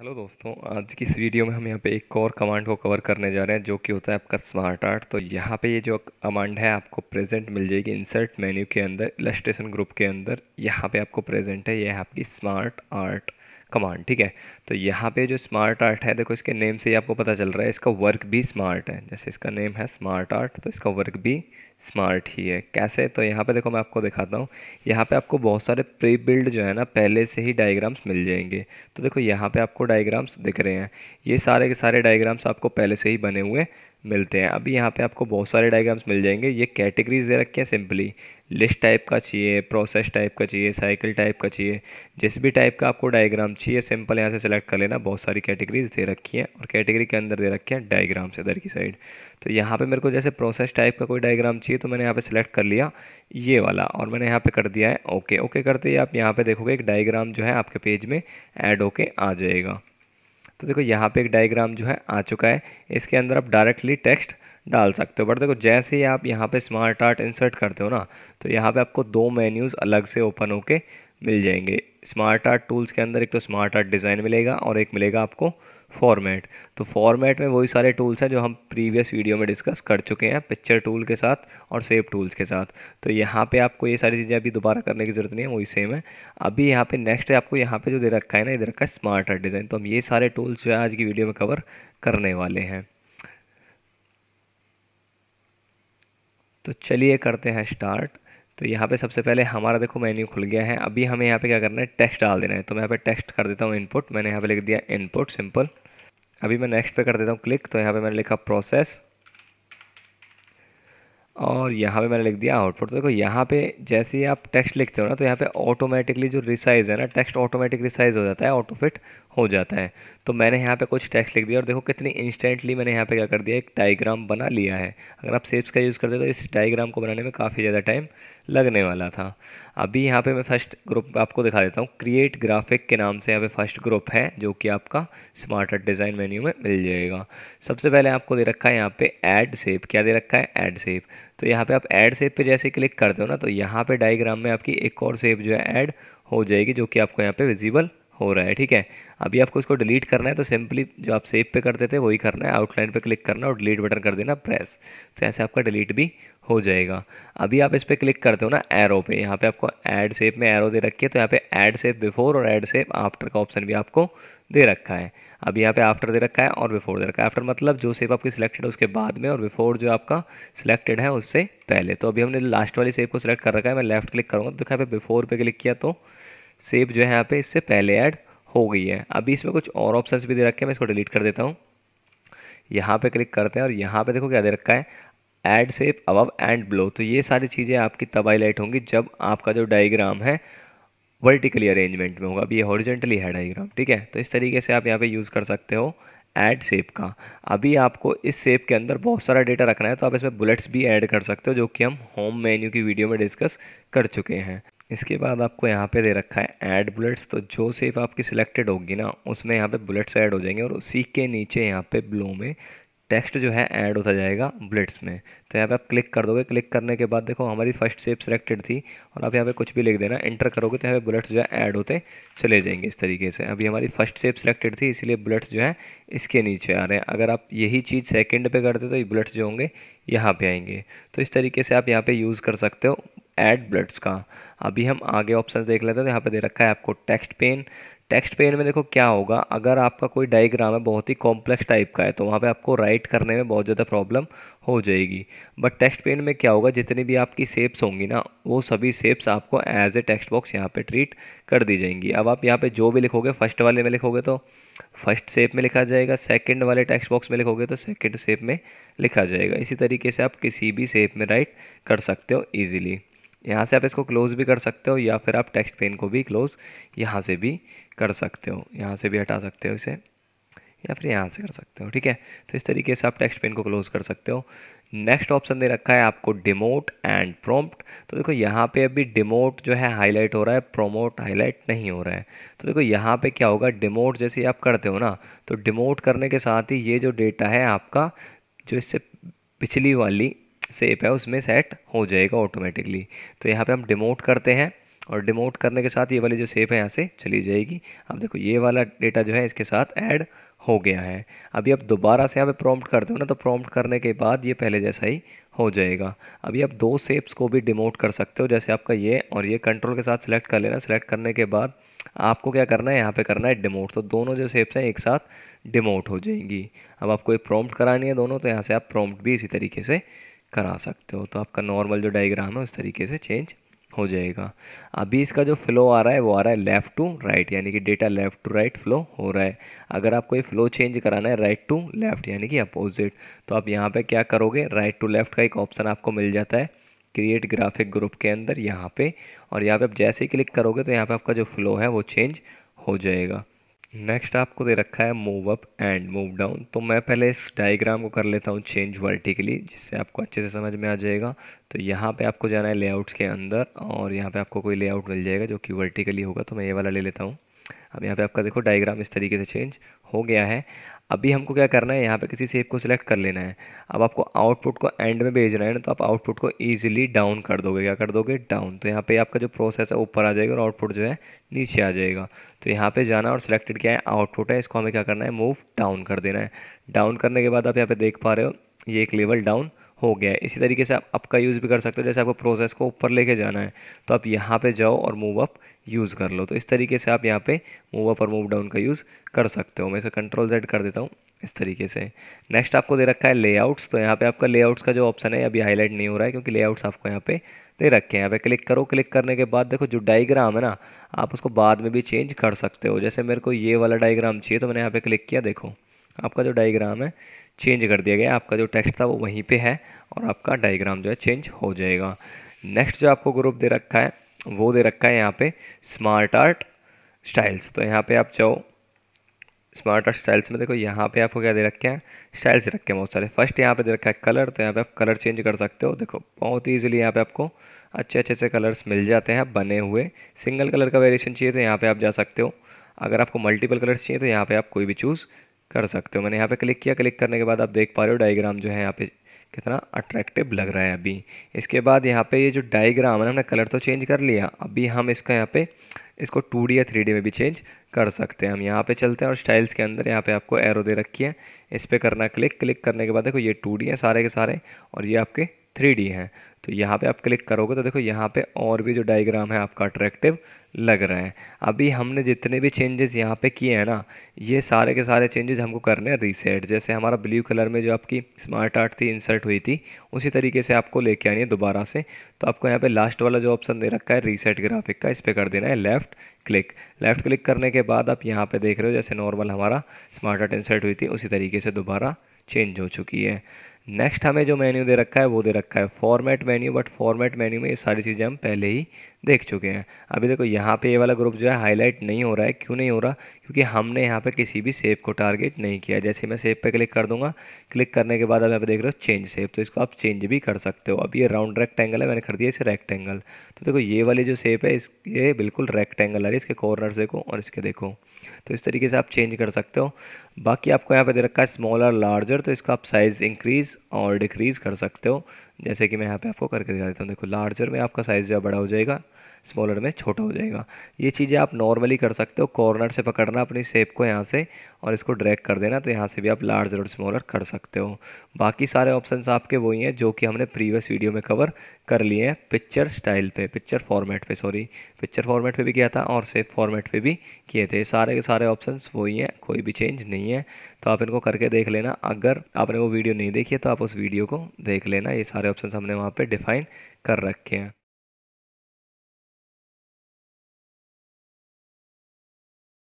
hello दोस्तों आज की इस वीडियो में हम यहाँ पे एक और कमांड को कवर करने जा रहे हैं जो कि होता है आपका स्मार्ट आर्ट तो यहाँ पे ये जो कमांड है आपको प्रेजेंट मिल जाएगी इंसर्ट मेन्यू के अंदर इलस्ट्रेशन ग्रुप के अंदर यहाँ पे आपको प्रेजेंट है ये है आपकी स्मार्ट आर्ट कमांड ठीक है तो यहाँ पे जो स्मार्ट आर्ट है देखो इसके नेम से ही आपको पता चल रहा है इसका वर्क भी स्मार्ट है जैसे इसका नेम है स्मार्ट आर्ट तो इसका वर्क भी स्मार्ट ही है कैसे तो यहाँ पे देखो मैं आपको दिखाता हूँ यहाँ पे आपको बहुत सारे प्री बिल्ड जो है ना पहले से ही डायग्राम्स मिल जाएंगे तो देखो यहाँ पे आपको डायग्राम्स दिख रहे हैं ये सारे के सारे डायग्राम्स आपको पहले से ही बने हुए मिलते हैं अभी यहाँ पे आपको बहुत सारे डायग्राम्स मिल जाएंगे ये कैटेगरीज दे रखी हैं सिंपली लिस्ट टाइप का चाहिए प्रोसेस टाइप का चाहिए साइकिल टाइप का चाहिए जिस भी टाइप का आपको डायग्राम चाहिए सिंपल यहाँ से सिलेक्ट कर लेना बहुत सारी कैटेगरीज दे रखी हैं और कैटेगरी के अंदर दे रखे हैं डायग्राम्स इधर की साइड तो यहाँ पे मेरे को जैसे प्रोसेस टाइप का कोई डायग्राम चाहिए तो मैंने यहाँ पे सिलेक्ट कर लिया ये वाला और मैंने यहाँ पे कर दिया है ओके ओके करते ही आप यहाँ पे देखोगे एक डायग्राम जो है आपके पेज में ऐड होके आ जाएगा तो देखो यहाँ पे एक डायग्राम जो है आ चुका है इसके अंदर आप डायरेक्टली टेक्स्ट डाल सकते हो बट देखो जैसे ही आप यहाँ पे स्मार्ट आर्ट इंसर्ट करते हो ना तो यहाँ पे आपको दो मेन्यूज़ अलग से ओपन होके मिल जाएंगे स्मार्ट आर्ट टूल्स के अंदर एक तो स्मार्ट आर्ट डिज़ाइन मिलेगा और एक मिलेगा आपको फॉर्मेट तो फॉर्मेट में वही सारे टूल्स हैं जो हम प्रीवियस वीडियो में डिस्कस कर चुके हैं पिक्चर टूल के साथ और सेव टूल्स के साथ तो यहाँ पे आपको ये सारी चीज़ें अभी दोबारा करने की ज़रूरत नहीं है वही सेम है अभी यहाँ पे नेक्स्ट है आपको यहाँ पे जो दे रखा है ना इधर का स्मार्ट आर्ट डिज़ाइन तो हम ये सारे टूल्स जो है आज की वीडियो में कवर करने वाले हैं तो चलिए करते हैं स्टार्ट तो यहाँ पे सबसे पहले हमारा देखो मेन्यू खुल गया है अभी हमें यहाँ पे क्या करना है टेक्स्ट डाल देना है तो मैं यहाँ पे टेक्स्ट कर देता हूँ इनपुट मैंने यहाँ पे लिख दिया इनपुट सिंपल अभी मैं नेक्स्ट पे कर देता हूँ क्लिक तो यहाँ पे मैंने लिखा प्रोसेस और यहाँ पे मैंने लिख दिया आउटपुट तो देखो यहाँ पे जैसे ही आप टेक्स्ट लिखते हो ना तो यहाँ पे ऑटोमेटिकली जो रिसाइज है ना टेक्स्ट ऑटोमेटिक रिसाइज हो जाता है ऑटोफिट हो जाता है तो मैंने यहाँ पे कुछ टेक्स्ट लिख दिया और देखो कितनी इंस्टेंटली मैंने यहाँ पे क्या कर दिया एक डायग्राम बना लिया है अगर आप सेप्स का यूज़ करते तो इस डायग्राम को बनाने में काफ़ी ज़्यादा टाइम लगने वाला था अभी यहाँ पे मैं फर्स्ट ग्रुप आपको दिखा देता हूँ क्रिएट ग्राफिक के नाम से यहाँ पे फर्स्ट ग्रुप है जो कि आपका स्मार्ट डिज़ाइन मेन्यू में मिल जाएगा सबसे पहले आपको दे रखा है यहाँ पे एड सेप क्या दे रखा है एड सेप तो यहाँ पे आप एड सेप पे जैसे क्लिक करते हो ना तो यहाँ पे डायग्राम में आपकी एक और सेप जो है ऐड हो जाएगी जो कि आपको यहाँ पे विजिबल हो रहा है ठीक है अभी आपको इसको डिलीट करना है तो सिंपली जो आप सेव पे करते थे वही करना है आउटलाइन पे क्लिक करना और डिलीट बटन कर देना प्रेस तो ऐसे आपका डिलीट भी हो जाएगा अभी आप इस पर क्लिक करते हो ना एरो पे यहाँ पे आपको ऐड सेप में एरो दे रखी है तो यहाँ पे ऐड सेप बिफोर और ऐड सेप आफ्टर का ऑप्शन भी आपको दे रखा है अब यहाँ पे आफ्टर दे रखा है और बिफोर दे रखा है आफ्टर मतलब जो सेप आपकी सिलेक्टेड है उसके बाद में और बिफोर जो आपका सिलेक्टेड है उससे पहले तो अभी हमने लास्ट वाली सेप को सिलेक्ट कर रखा है मैं लेफ्ट क्लिक करूँगा तो यहाँ पे बिफोर पे क्लिक किया तो सेप जो है यहाँ पे इससे पहले ऐड हो गई है अभी इसमें कुछ और ऑप्शंस भी दे रखे हैं मैं इसको डिलीट कर देता हूँ यहाँ पे क्लिक करते हैं और यहाँ पे देखो क्या दे रखा है add space above and below तो ये सारी चीज़ें आपकी तब हाईलाइट होंगी जब आपका जो डाइग्राम है वर्टिकली अरेंजमेंट में होगा अभी ये हॉरिजेंटली है डाइग्राम ठीक है तो इस तरीके से आप यहाँ पे यूज़ कर सकते हो ऐड सेप का अभी आपको इस सेप के अंदर बहुत सारा डेटा रखना है तो आप इसमें बुलेट्स भी ऐड कर सकते हो जो कि हम होम मेन्यू की वीडियो में डिस्कस कर चुके हैं इसके बाद आपको यहाँ पे दे रखा है ऐड बुलेट्स तो जो सेफ आपकी सिलेक्टेड होगी ना उसमें यहाँ पे बुलेट्स ऐड हो जाएंगे और उसी के नीचे यहाँ पे ब्लू में टेक्स्ट जो है ऐड होता जाएगा बुलेट्स में तो यहाँ पे आप क्लिक कर दोगे क्लिक करने के बाद देखो हमारी फर्स्ट सेप सिलेक्टेड थी और आप यहाँ पे कुछ भी लिख देना एंटर करोगे तो यहाँ पे बुलेट्स जो है ऐड होते चले जाएंगे इस तरीके से अभी हमारी फर्स्ट सेप सिलेक्टेड थी इसीलिए बुलेट्स जो है इसके नीचे आ रहे हैं अगर आप यही चीज़ सेकेंड पर करते तो ये बुलेट्स जो होंगे यहाँ पर आएंगे तो इस तरीके से आप यहाँ पर यूज़ कर सकते हो एड ब्लड्स का अभी हम आगे ऑप्शन देख लेते हैं तो यहाँ पे दे रखा है आपको टेक्स्ट पेन टेक्स्ट पेन में देखो क्या होगा अगर आपका कोई डायग्राम है बहुत ही कॉम्प्लेक्स टाइप का है तो वहाँ पे आपको राइट करने में बहुत ज़्यादा प्रॉब्लम हो जाएगी बट टेक्स्ट पेन में क्या होगा जितनी भी आपकी सेप्स होंगी ना वो सभी सेप्स आपको एज ए टेक्स्ट बॉक्स यहाँ पर ट्रीट कर दी जाएंगी अब आप यहाँ पर जो भी लिखोगे फर्स्ट वाले में लिखोगे तो फर्स्ट सेप में लिखा जाएगा सेकेंड वाले टेक्स्ट बॉक्स में लिखोगे तो सेकेंड सेप में लिखा जाएगा इसी तरीके से आप किसी भी सेप में राइट कर सकते हो ईजिली यहाँ से आप इसको क्लोज भी कर सकते हो या फिर आप टेक्स्ट पेन को भी क्लोज यहाँ से भी कर सकते हो यहाँ से भी हटा सकते हो इसे या फिर यहाँ से कर सकते हो ठीक है तो इस तरीके से आप टेक्स्ट पेन को क्लोज कर सकते हो नेक्स्ट ऑप्शन दे रखा है आपको डिमोट एंड प्रोम्प्ट तो देखो यहाँ पे अभी डिमोट जो है हाईलाइट हो रहा है प्रोमोट हाईलाइट नहीं हो रहा है तो देखो यहाँ पे क्या होगा डिमोट जैसे आप करते हो ना तो डिमोट करने के साथ ही ये जो डेटा है आपका जो इससे पिछली वाली सेप है उसमें सेट हो जाएगा ऑटोमेटिकली तो यहाँ पे हम डिमोट करते हैं और डिमोट करने के साथ ये वाली जो सेप है यहाँ से चली जाएगी अब देखो ये वाला डेटा जो है इसके साथ ऐड हो गया है अभी आप दोबारा से यहाँ पे प्रॉम्प्ट करते हो ना तो प्रॉम्प्ट करने के बाद ये पहले जैसा ही हो जाएगा अभी आप दो सेप्स को भी डिमोट कर सकते हो जैसे आपका ये और ये कंट्रोल के साथ सेलेक्ट कर लेना सेलेक्ट करने के बाद आपको क्या करना है यहाँ पे करना है डिमोट तो दोनों जो सेप्स हैं एक साथ डिमोट हो जाएंगी अब आपको ये प्रॉम्प्ट करानी है दोनों तो यहाँ से आप प्रॉम्प्ट भी इसी तरीके से करा सकते हो तो आपका नॉर्मल जो डायग्राम है उस तरीके से चेंज हो जाएगा अभी इसका जो फ्लो आ रहा है वो आ रहा है लेफ़्ट टू राइट यानी कि data left to right flow हो रहा है अगर आपको ये फ्लो चेंज कराना है राइट टू लेफ़्ट यानी कि अपोजिट तो आप यहाँ पे क्या करोगे राइट टू लेफ़्ट का एक ऑप्शन आपको मिल जाता है क्रिएट ग्राफिक ग्रुप के अंदर यहाँ पे और यहाँ पे आप जैसे ही क्लिक करोगे तो यहाँ पे आपका जो फ्लो है वो चेंज हो जाएगा नेक्स्ट आपको दे रखा है move up and move down तो मैं पहले इस डायग्राम को कर लेता हूँ चेंज वर्टिकली जिससे आपको अच्छे से समझ में आ जाएगा तो यहाँ पे आपको जाना है लेआउट्स के अंदर और यहाँ पे आपको कोई लेआउट मिल जाएगा जो कि वर्टिकली होगा तो मैं ये वाला ले लेता हूँ अब यहाँ पे आपका देखो डायग्राम इस तरीके से चेंज हो गया है अभी हमको क्या करना है यहाँ पे किसी सेप को सिलेक्ट कर लेना है अब आपको आउटपुट को एंड में भेजना है ना तो आप आउटपुट को ईजिली डाउन कर दोगे क्या कर दोगे डाउन तो यहाँ पे आपका जो प्रोसेस है ऊपर आ जाएगा और आउटपुट जो है नीचे आ जाएगा तो यहाँ पे जाना और सिलेक्टेड क्या है आउटपुट है इसको हमें क्या करना है मूव डाउन कर देना है डाउन करने के बाद आप यहाँ पे देख पा रहे हो ये एक लेवल डाउन हो गया है इसी तरीके से आप अप का यूज़ भी कर सकते हो जैसे आपको प्रोसेस को ऊपर लेके जाना है तो आप यहाँ पे जाओ और मूव अप यूज़ कर लो तो इस तरीके से आप यहाँ पे मूव अप और मूव डाउन का यूज़ कर सकते हो मैं इसे कंट्रोल जेड कर देता हूँ इस तरीके से नेक्स्ट आपको दे रखा है लेआउट्स तो यहाँ पे आपका लेआउट्स का जो ऑप्शन है अभी हाईलाइट नहीं हो रहा है क्योंकि लेआउट्स आपको यहाँ पे दे रखे हैं यहाँ पे क्लिक करो क्लिक करने के बाद देखो जो डायग्राम है ना आप उसको बाद में भी चेंज कर सकते हो जैसे मेरे को ये वाला डायग्राम चाहिए तो मैंने यहाँ पे क्लिक किया देखो आपका जो डायग्राम है चेंज कर दिया गया आपका जो टेक्स्ट था वो वहीं पे है और आपका डायग्राम जो है चेंज हो जाएगा नेक्स्ट जो आपको ग्रुप दे रखा है वो दे रखा है यहाँ पे स्मार्ट आर्ट स्टाइल्स तो यहाँ पे आप जाओ स्मार्ट आर्ट स्टाइल्स में देखो यहाँ पे आपको क्या दे रखे हैं स्टाइल्स दे रखे हैं बहुत सारे फर्स्ट यहाँ पे दे रखा है कलर तो यहाँ पे आप कलर चेंज कर सकते हो देखो बहुत ही ईजिली यहाँ पे आपको अच्छे अच्छे से कलर्स मिल जाते हैं बने हुए सिंगल कलर का वेरिएशन चाहिए तो यहाँ पे आप जा सकते हो अगर आपको मल्टीपल कलर्स चाहिए तो यहाँ पे आप कोई भी चूज़ कर सकते हो मैंने यहाँ पे क्लिक किया क्लिक करने के बाद आप देख पा रहे हो डायग्राम जो है यहाँ पे कितना अट्रैक्टिव लग रहा है अभी इसके बाद यहाँ पे ये यह जो डायग्राम है हमने कलर तो चेंज कर लिया अभी हम इसका यहाँ पे इसको टू या थ्री में भी चेंज कर सकते हैं हम यहाँ पे चलते हैं और स्टाइल्स के अंदर यहाँ पे आपको एरो दे रखी है इस पर करना क्लिक क्लिक करने के बाद देखो ये टू है सारे के सारे और ये आपके थ्री है तो यहाँ पे आप क्लिक करोगे तो देखो यहाँ पे और भी जो डायग्राम है आपका अट्रैक्टिव लग रहे हैं अभी हमने जितने भी चेंजेस यहाँ पे किए हैं ना ये सारे के सारे चेंजेस हमको करने हैं रीसेट जैसे हमारा ब्लू कलर में जो आपकी स्मार्ट आर्ट थी इंसर्ट हुई थी उसी तरीके से आपको लेके आनी है दोबारा से तो आपको यहाँ पे लास्ट वाला जो ऑप्शन दे रखा है रीसेट ग्राफिक का इस पर कर देना है लेफ्ट क्लिक लेफ्ट क्लिक करने के बाद आप यहाँ पर देख रहे हो जैसे नॉर्मल हमारा स्मार्ट आर्ट इंसर्ट हुई थी उसी तरीके से दोबारा चेंज हो चुकी है नेक्स्ट हमें जो मेन्यू दे रखा है वो दे रखा है format menu but format menu में ये सारी चीज़ें हम पहले ही देख चुके हैं अभी देखो यहाँ पे ये वाला ग्रुप जो है हाईलाइट नहीं हो रहा है क्यों नहीं हो रहा क्योंकि हमने यहाँ पे किसी भी सेव को टारगेट नहीं किया जैसे मैं सेव पे क्लिक कर दूंगा क्लिक करने के बाद अब यहाँ पे देख रहे हो चेंज सेव तो इसको आप चेंज भी कर सकते हो अब ये राउंड रेक्टेंगल है मैंने कर दिया इसे रेक्टेंगल तो देखो ये वाली जो सेप है इस ये बिल्कुल रेक्टेंगल आ रही है इसके कॉर्नर देखो और इसके देखो तो इस तरीके से आप चेंज कर सकते हो बाकी आपको यहाँ पे दे रखा है स्मॉलर लार्जर तो इसका आप साइज़ इंक्रीज़ और डिक्रीज़ कर सकते हो जैसे कि मैं यहाँ पे आपको करके दिखा देता हूँ देखो लार्जर में आपका साइज़ जो बड़ा हो जाएगा स्मॉलर में छोटा हो जाएगा ये चीज़ें आप नॉर्मली कर सकते हो कॉर्नर से पकड़ना अपनी सेप को यहाँ से और इसको ड्रैग कर देना तो यहाँ से भी आप लार्ज और स्मॉलर कर सकते हो बाकी सारे ऑप्शन आपके वही हैं जो कि हमने प्रीवियस वीडियो में कवर कर लिए हैं पिक्चर स्टाइल पे पिक्चर फॉर्मेट पे सॉरी पिक्चर फॉर्मेट पे भी किया था और सेफ फॉर्मेट पे भी किए थे सारे के सारे ऑप्शंस वही हैं कोई भी चेंज नहीं है तो आप इनको करके देख लेना अगर आपने वो वीडियो नहीं देखी है तो आप उस वीडियो को देख लेना ये सारे ऑप्शन हमने वहाँ पर डिफाइन कर रखे हैं